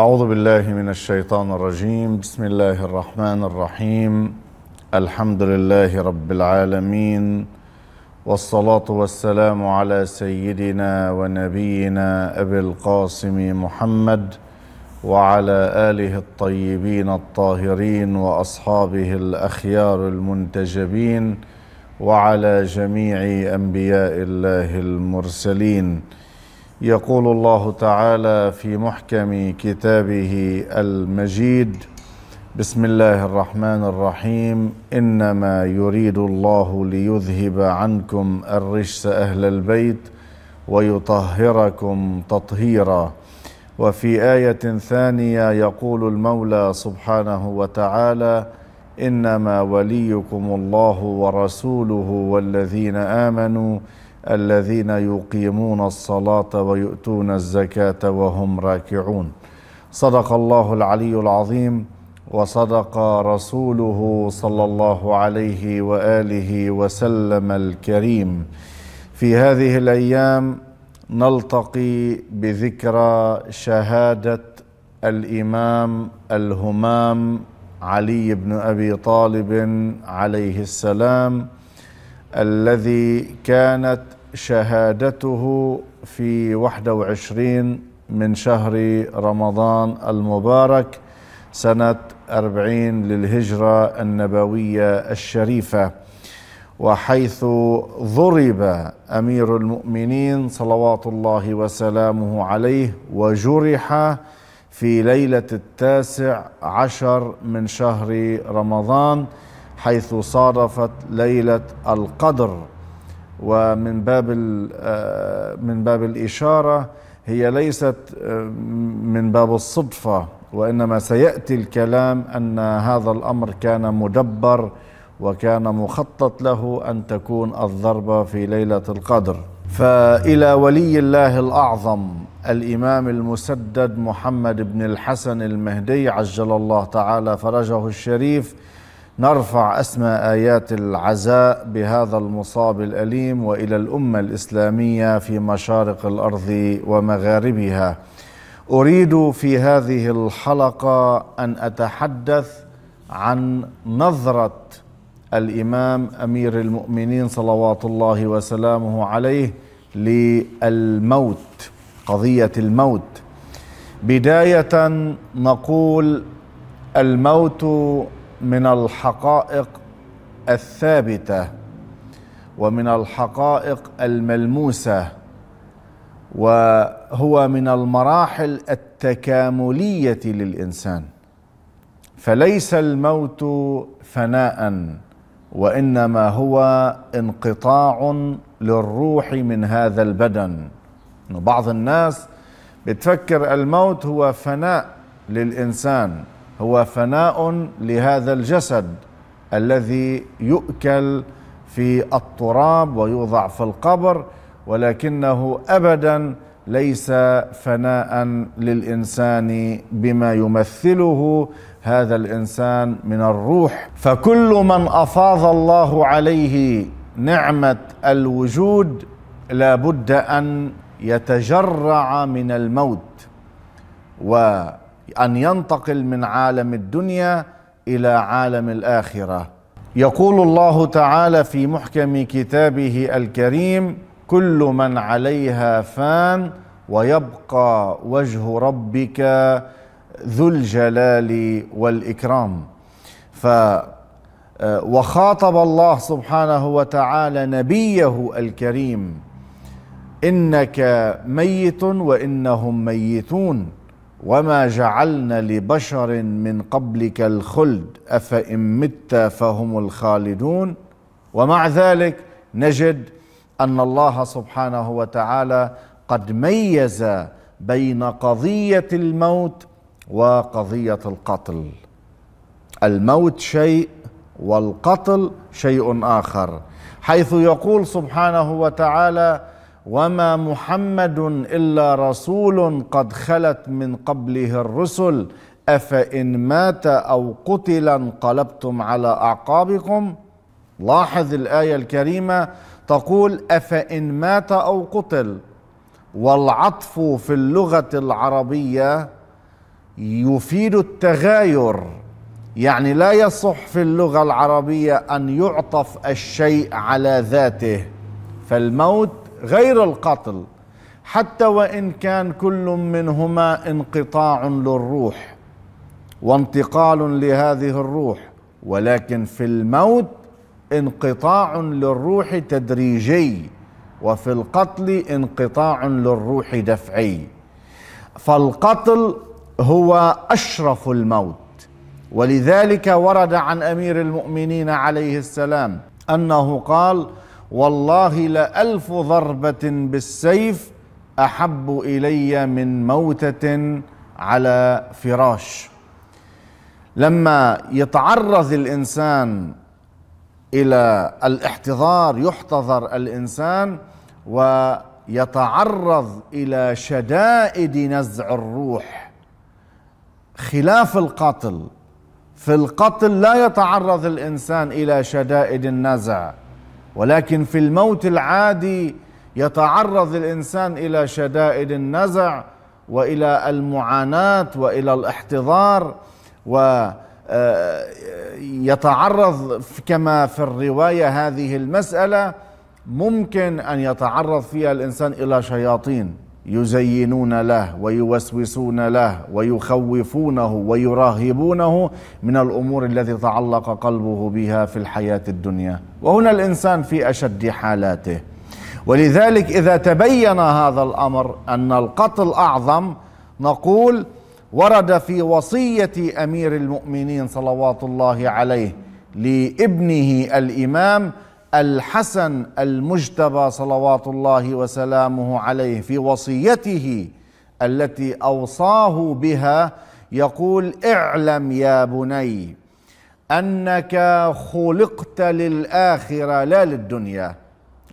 أعوذ بالله من الشيطان الرجيم بسم الله الرحمن الرحيم الحمد لله رب العالمين والصلاة والسلام على سيدنا ونبينا أبي القاسم محمد وعلى آله الطيبين الطاهرين وأصحابه الأخيار المنتجبين وعلى جميع أنبياء الله المرسلين يقول الله تعالى في محكم كتابه المجيد بسم الله الرحمن الرحيم انما يريد الله ليذهب عنكم الرجس اهل البيت ويطهركم تطهيرا وفي ايه ثانيه يقول المولى سبحانه وتعالى انما وليكم الله ورسوله والذين امنوا الذين يقيمون الصلاة ويؤتون الزكاة وهم راكعون صدق الله العلي العظيم وصدق رسوله صلى الله عليه وآله وسلم الكريم في هذه الأيام نلتقي بذكرى شهادة الإمام الهمام علي بن أبي طالب عليه السلام الذي كانت شهادته في 21 من شهر رمضان المبارك سنة 40 للهجرة النبوية الشريفة وحيث ضرب أمير المؤمنين صلوات الله وسلامه عليه وجرح في ليلة التاسع عشر من شهر رمضان حيث صادفت ليلة القدر ومن باب آه، من باب الإشارة هي ليست آه، من باب الصدفة وإنما سيأتي الكلام أن هذا الأمر كان مدبر وكان مخطط له أن تكون الضربة في ليلة القدر فإلى ولي الله الأعظم الإمام المسدد محمد بن الحسن المهدي عجل الله تعالى فرجه الشريف نرفع اسمى ايات العزاء بهذا المصاب الاليم والى الامه الاسلاميه في مشارق الارض ومغاربها اريد في هذه الحلقه ان اتحدث عن نظره الامام امير المؤمنين صلوات الله وسلامه عليه للموت قضيه الموت بدايه نقول الموت من الحقائق الثابته ومن الحقائق الملموسه وهو من المراحل التكامليه للانسان فليس الموت فناء وانما هو انقطاع للروح من هذا البدن بعض الناس بتفكر الموت هو فناء للانسان هو فناء لهذا الجسد الذي يؤكل في التراب ويوضع في القبر ولكنه ابدا ليس فناء للانسان بما يمثله هذا الانسان من الروح فكل من افاض الله عليه نعمه الوجود لابد ان يتجرع من الموت و ان ينتقل من عالم الدنيا الى عالم الاخره يقول الله تعالى في محكم كتابه الكريم كل من عليها فان ويبقى وجه ربك ذو الجلال والاكرام ف وخاطب الله سبحانه وتعالى نبيه الكريم انك ميت وانهم ميتون وما جعلنا لبشر من قبلك الخلد افان مت فهم الخالدون ومع ذلك نجد ان الله سبحانه وتعالى قد ميز بين قضيه الموت وقضيه القتل الموت شيء والقتل شيء اخر حيث يقول سبحانه وتعالى وما محمد الا رسول قد خلت من قبله الرسل افان مات او قتل انقلبتم على اعقابكم لاحظ الايه الكريمه تقول افان مات او قتل والعطف في اللغه العربيه يفيد التغاير يعني لا يصح في اللغه العربيه ان يعطف الشيء على ذاته فالموت غير القتل حتى وان كان كل منهما انقطاع للروح وانتقال لهذه الروح ولكن في الموت انقطاع للروح تدريجي وفي القتل انقطاع للروح دفعي فالقتل هو اشرف الموت ولذلك ورد عن امير المؤمنين عليه السلام انه قال والله لألف ضربة بالسيف أحب إلي من موتة على فراش لما يتعرض الإنسان إلى الاحتضار يحتضر الإنسان ويتعرض إلى شدائد نزع الروح خلاف القتل في القتل لا يتعرض الإنسان إلى شدائد النزع ولكن في الموت العادي يتعرض الانسان الى شدائد النزع والى المعاناه والى الاحتضار ويتعرض آه، كما في الروايه هذه المساله ممكن ان يتعرض فيها الانسان الى شياطين يزينون له ويوسوسون له ويخوفونه ويراهبونه من الامور التي تعلق قلبه بها في الحياه الدنيا وهنا الانسان في اشد حالاته ولذلك اذا تبين هذا الامر ان القتل اعظم نقول ورد في وصيه امير المؤمنين صلوات الله عليه لابنه الامام الحسن المجتبى صلوات الله وسلامه عليه في وصيته التي اوصاه بها يقول اعلم يا بني انك خلقت للاخره لا للدنيا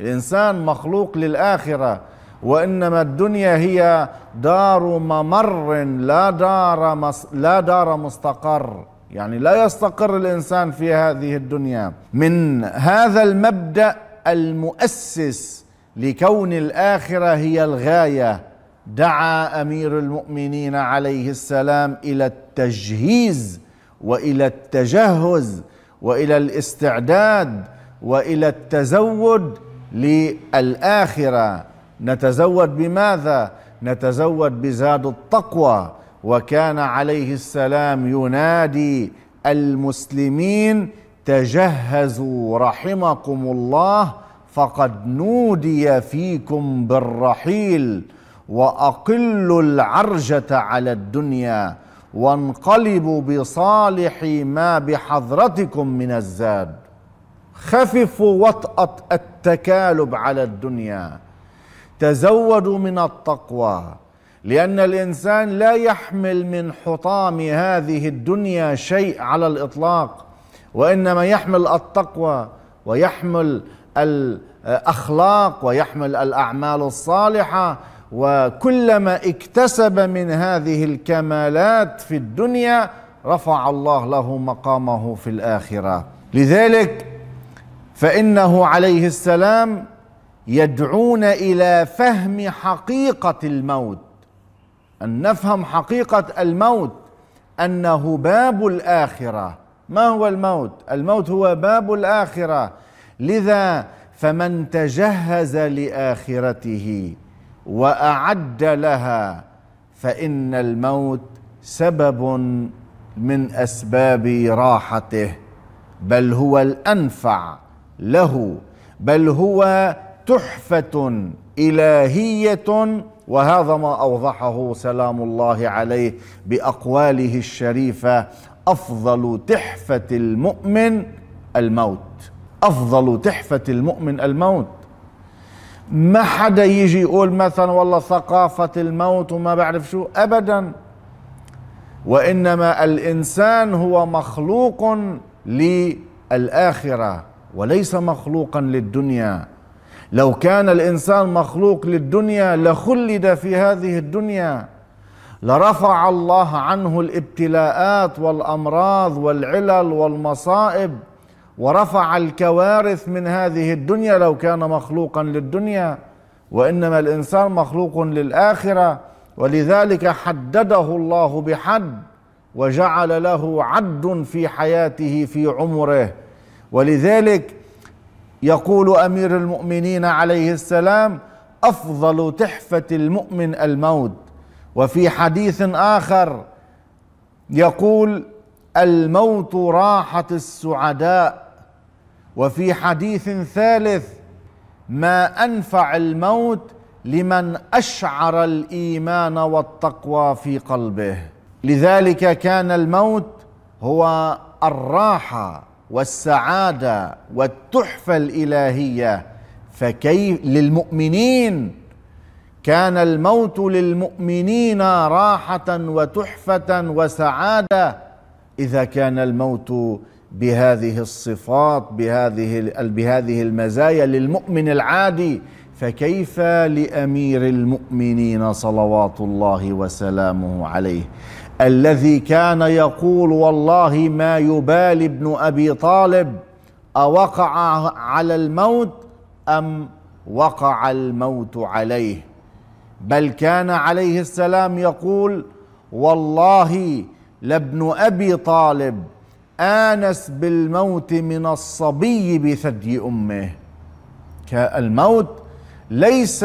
الانسان مخلوق للاخره وانما الدنيا هي دار ممر لا دار مس لا دار مستقر يعني لا يستقر الانسان في هذه الدنيا من هذا المبدا المؤسس لكون الاخره هي الغايه دعا امير المؤمنين عليه السلام الى التجهيز والى التجهز والى الاستعداد والى التزود للاخره نتزود بماذا نتزود بزاد التقوى وكان عليه السلام ينادي المسلمين تجهزوا رحمكم الله فقد نودي فيكم بالرحيل واقلوا العرجه على الدنيا وانقلبوا بصالح ما بحضرتكم من الزاد خففوا وطأة التكالب على الدنيا تزودوا من التقوى لأن الإنسان لا يحمل من حطام هذه الدنيا شيء على الإطلاق وإنما يحمل التقوى ويحمل الأخلاق ويحمل الأعمال الصالحة وكلما اكتسب من هذه الكمالات في الدنيا رفع الله له مقامه في الآخرة لذلك فإنه عليه السلام يدعون إلى فهم حقيقة الموت ان نفهم حقيقه الموت انه باب الاخره ما هو الموت الموت هو باب الاخره لذا فمن تجهز لاخرته واعد لها فان الموت سبب من اسباب راحته بل هو الانفع له بل هو تحفه الهيه وهذا ما اوضحه سلام الله عليه باقواله الشريفه افضل تحفه المؤمن الموت افضل تحفه المؤمن الموت ما حدا يجي يقول مثلا والله ثقافه الموت وما بعرف شو ابدا وانما الانسان هو مخلوق للاخره وليس مخلوقا للدنيا لو كان الانسان مخلوق للدنيا لخلد في هذه الدنيا لرفع الله عنه الابتلاءات والامراض والعلل والمصائب ورفع الكوارث من هذه الدنيا لو كان مخلوقا للدنيا وانما الانسان مخلوق للاخره ولذلك حدده الله بحد وجعل له عد في حياته في عمره ولذلك يقول امير المؤمنين عليه السلام افضل تحفه المؤمن الموت وفي حديث اخر يقول الموت راحه السعداء وفي حديث ثالث ما انفع الموت لمن اشعر الايمان والتقوى في قلبه لذلك كان الموت هو الراحه والسعاده والتحفه الالهيه فكيف للمؤمنين كان الموت للمؤمنين راحه وتحفه وسعاده اذا كان الموت بهذه الصفات بهذه بهذه المزايا للمؤمن العادي فكيف لامير المؤمنين صلوات الله وسلامه عليه الذي كان يقول والله ما يبالي ابن ابي طالب اوقع على الموت ام وقع الموت عليه بل كان عليه السلام يقول والله لابن ابي طالب انس بالموت من الصبي بثدي امه الموت ليس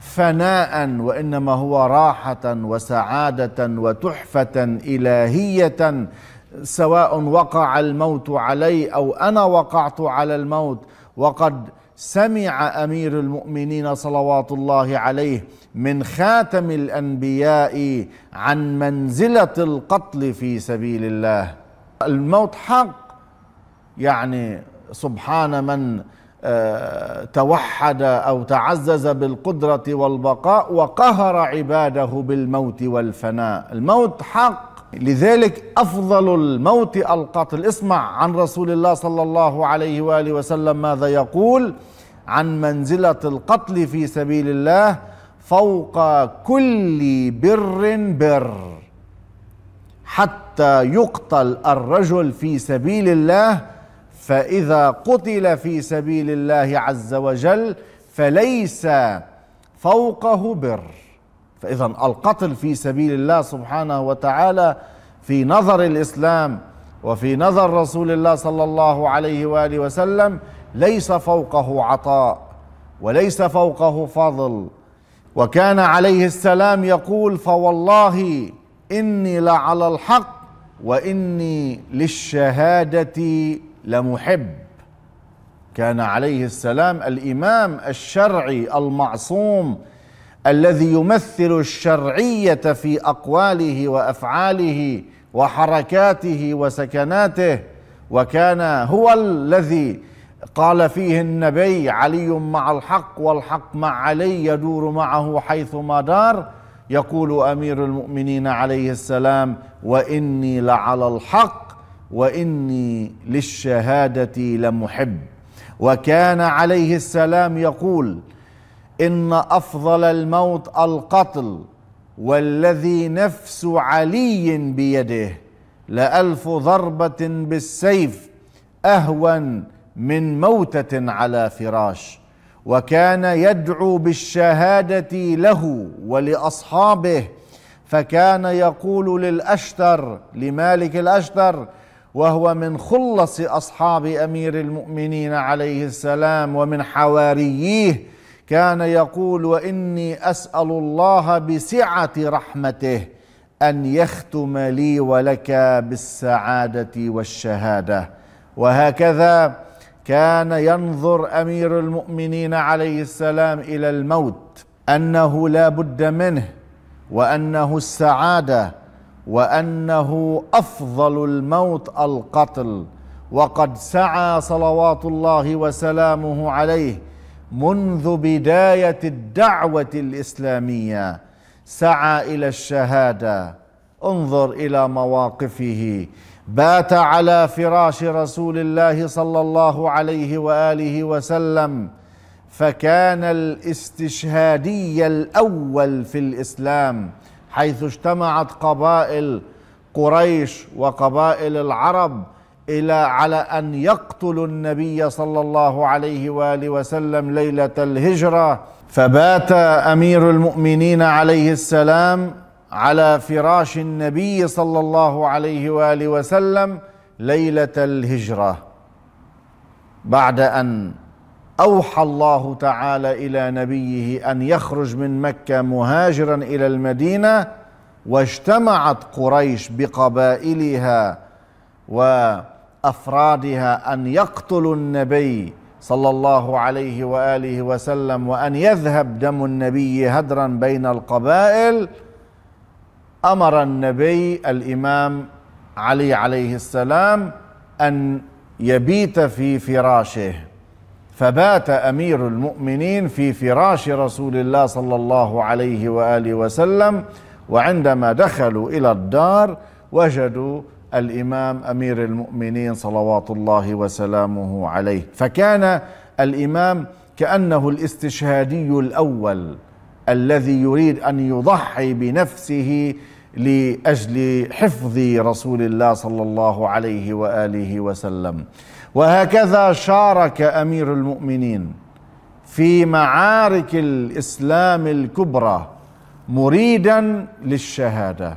فناء وانما هو راحه وسعاده وتحفه الهيه سواء وقع الموت علي او انا وقعت على الموت وقد سمع امير المؤمنين صلوات الله عليه من خاتم الانبياء عن منزله القتل في سبيل الله الموت حق يعني سبحان من توحد او تعزز بالقدره والبقاء وقهر عباده بالموت والفناء الموت حق لذلك افضل الموت القتل اسمع عن رسول الله صلى الله عليه واله وسلم ماذا يقول عن منزله القتل في سبيل الله فوق كل بر بر حتى يقتل الرجل في سبيل الله فاذا قتل في سبيل الله عز وجل فليس فوقه بر فاذا القتل في سبيل الله سبحانه وتعالى في نظر الاسلام وفي نظر رسول الله صلى الله عليه واله وسلم ليس فوقه عطاء وليس فوقه فضل وكان عليه السلام يقول فوالله اني لعلى الحق واني للشهاده لمحب كان عليه السلام الامام الشرعي المعصوم الذي يمثل الشرعيه في اقواله وافعاله وحركاته وسكناته وكان هو الذي قال فيه النبي علي مع الحق والحق مع علي يدور معه حيثما دار يقول امير المؤمنين عليه السلام واني لعلى الحق واني للشهاده لمحب وكان عليه السلام يقول ان افضل الموت القتل والذي نفس علي بيده لالف ضربه بالسيف اهون من موته على فراش وكان يدعو بالشهاده له ولاصحابه فكان يقول للاشتر لمالك الاشتر وهو من خلص اصحاب امير المؤمنين عليه السلام ومن حوارييه كان يقول واني اسال الله بسعه رحمته ان يختم لي ولك بالسعاده والشهاده وهكذا كان ينظر امير المؤمنين عليه السلام الى الموت انه لا بد منه وانه السعاده وانه افضل الموت القتل وقد سعى صلوات الله وسلامه عليه منذ بدايه الدعوه الاسلاميه سعى الى الشهاده انظر الى مواقفه بات على فراش رسول الله صلى الله عليه واله وسلم فكان الاستشهادي الاول في الاسلام حيث اجتمعت قبائل قريش وقبائل العرب الى على ان يقتلوا النبي صلى الله عليه واله وسلم ليله الهجره فبات امير المؤمنين عليه السلام على فراش النبي صلى الله عليه واله وسلم ليله الهجره بعد ان اوحى الله تعالى الى نبيه ان يخرج من مكه مهاجرا الى المدينه واجتمعت قريش بقبائلها وافرادها ان يقتلوا النبي صلى الله عليه واله وسلم وان يذهب دم النبي هدرا بين القبائل امر النبي الامام علي عليه السلام ان يبيت في فراشه فبات امير المؤمنين في فراش رسول الله صلى الله عليه واله وسلم وعندما دخلوا الى الدار وجدوا الامام امير المؤمنين صلوات الله وسلامه عليه فكان الامام كانه الاستشهادي الاول الذي يريد ان يضحي بنفسه لاجل حفظ رسول الله صلى الله عليه واله وسلم وهكذا شارك امير المؤمنين في معارك الاسلام الكبرى مريدا للشهاده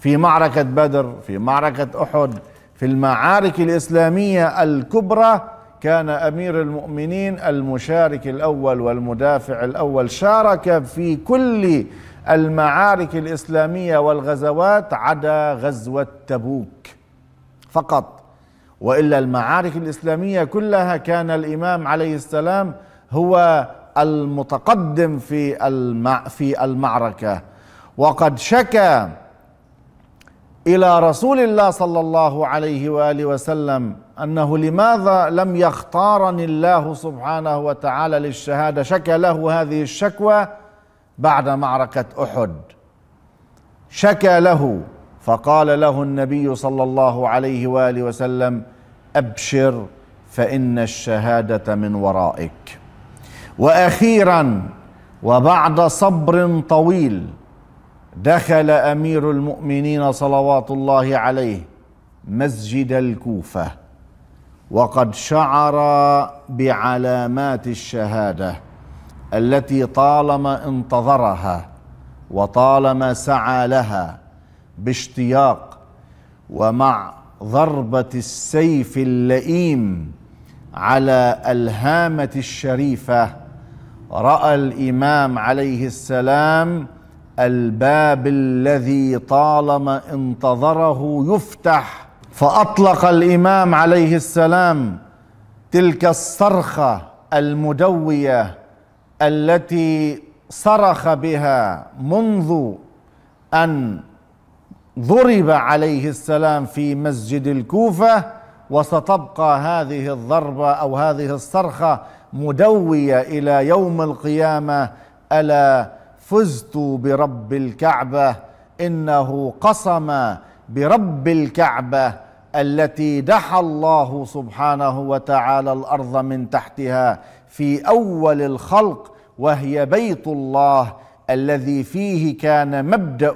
في معركه بدر في معركه احد في المعارك الاسلاميه الكبرى كان امير المؤمنين المشارك الاول والمدافع الاول شارك في كل المعارك الاسلاميه والغزوات عدا غزوه تبوك فقط والا المعارك الاسلاميه كلها كان الامام عليه السلام هو المتقدم في المع في المعركه وقد شكى الى رسول الله صلى الله عليه واله وسلم انه لماذا لم يختارني الله سبحانه وتعالى للشهاده شكى له هذه الشكوى بعد معركه احد شكى له فقال له النبي صلى الله عليه واله وسلم ابشر فان الشهاده من ورائك واخيرا وبعد صبر طويل دخل امير المؤمنين صلوات الله عليه مسجد الكوفه وقد شعر بعلامات الشهاده التي طالما انتظرها وطالما سعى لها باشتياق ومع ضربه السيف اللئيم على الهامه الشريفه راى الامام عليه السلام الباب الذي طالما انتظره يفتح فاطلق الامام عليه السلام تلك الصرخه المدويه التي صرخ بها منذ ان ضرب عليه السلام في مسجد الكوفه وستبقى هذه الضربه او هذه الصرخه مدويه الى يوم القيامه الا فزت برب الكعبه انه قسم برب الكعبه التي دحى الله سبحانه وتعالى الارض من تحتها في اول الخلق وهي بيت الله الذي فيه كان مبدا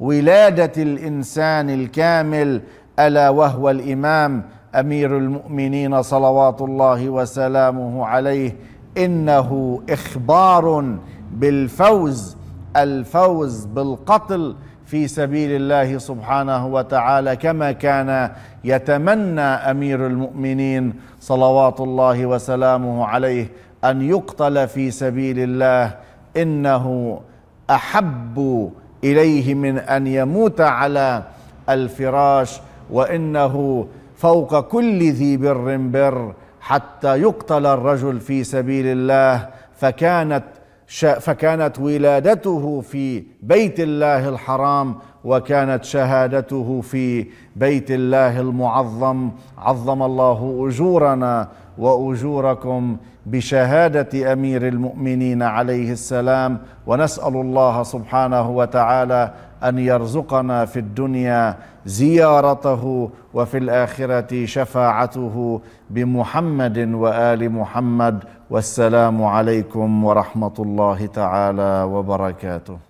ولاده الانسان الكامل الا وهو الامام امير المؤمنين صلوات الله وسلامه عليه انه اخبار بالفوز الفوز بالقتل في سبيل الله سبحانه وتعالى كما كان يتمنى امير المؤمنين صلوات الله وسلامه عليه ان يقتل في سبيل الله إنه أحب إليه من أن يموت على الفراش وإنه فوق كل ذي بر بر حتى يقتل الرجل في سبيل الله فكانت فكانت ولادته في بيت الله الحرام وكانت شهادته في بيت الله المعظم عظم الله اجورنا واجوركم بشهاده امير المؤمنين عليه السلام ونسال الله سبحانه وتعالى ان يرزقنا في الدنيا زيارته وفي الاخره شفاعته بمحمد وال محمد والسلام عليكم ورحمه الله تعالى وبركاته